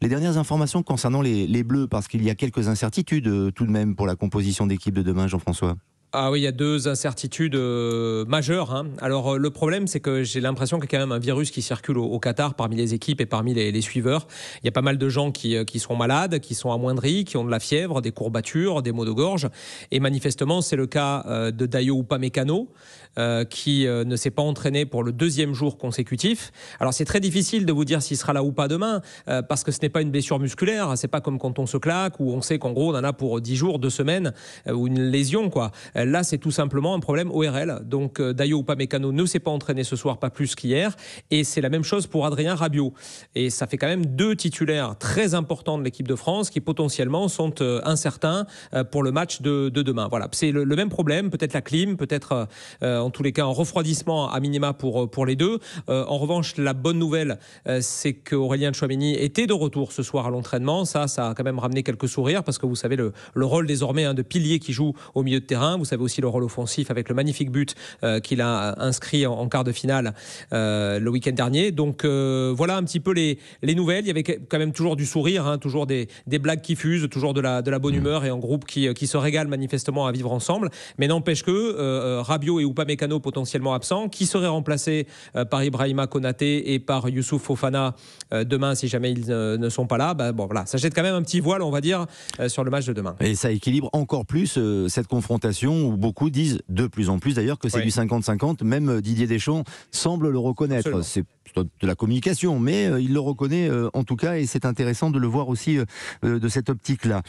Les dernières informations concernant les, Bleus, parce qu'il y a quelques incertitudes euh, tout de même pour la composition d'équipe de demain, Jean-François ah oui, il y a deux incertitudes euh, majeures. Hein. Alors euh, le problème, c'est que j'ai l'impression qu'il y a quand même un virus qui circule au, Qatar parmi les équipes et parmi les, suiveurs. Il y a pas mal de gens qui, euh, qui sont malades, qui sont amoindris, qui ont de la fièvre, des courbatures, des maux de gorge. Et manifestement, c'est le cas de Dayo Upamecano, qui ne s'est pas entraîné pour le deuxième jour consécutif. Alors c'est très difficile de vous dire s'il sera là ou pas demain, parce que ce n'est pas une blessure musculaire. Hein. C'est pas comme quand on se claque, où on sait qu'en gros on en a pour 10 jours, 2 semaines, ou une lésion, quoi euh, là, c'est tout simplement un problème ORL. Donc, euh, Dayo Upamecano ne s'est pas entraîné ce soir, pas plus qu'hier. Et c'est la même chose pour Adrien Rabiot. Et ça fait quand même deux titulaires très importants de l'équipe de France qui potentiellement sont euh, incertains pour le match de, demain. Voilà, c'est le, même problème. Peut-être la clim, peut-être en tous les cas un refroidissement à minima pour, pour les deux. en revanche, la bonne nouvelle, c'est qu'Aurélien Chouamini était de retour ce soir à l'entraînement. Ça, ça a quand même ramené quelques sourires parce que vous savez le, rôle désormais hein, de pilier qui joue au milieu de terrain. Vous savez aussi le rôle offensif avec le magnifique but euh, qu'il a euh, inscrit en, quart de finale euh, le week-end dernier. Donc voilà un petit peu les, les, nouvelles. Il y avait quand même toujours du sourire, hein, toujours des, blagues qui fusent, toujours de la, de la bonne mm. humeur et un groupe qui, qui se régale manifestement à vivre ensemble. Mais n'empêche que Rabiot et Upamecano potentiellement absents, qui seraient remplacés par Ibrahima Konaté et par Youssouf Fofana demain si jamais ils ne, sont pas là. Bah, bon voilà, ça jette quand même un petit voile, on va dire, sur le match de demain. Et ça équilibre encore plus cette confrontation beaucoup disent de plus en plus d'ailleurs, que c'est du 50-50. Même euh, Didier Deschamps semble le reconnaître. C'est de la communication, mais euh, il le reconnaît euh, en tout cas, et c'est intéressant de le voir aussi de cette optique-là.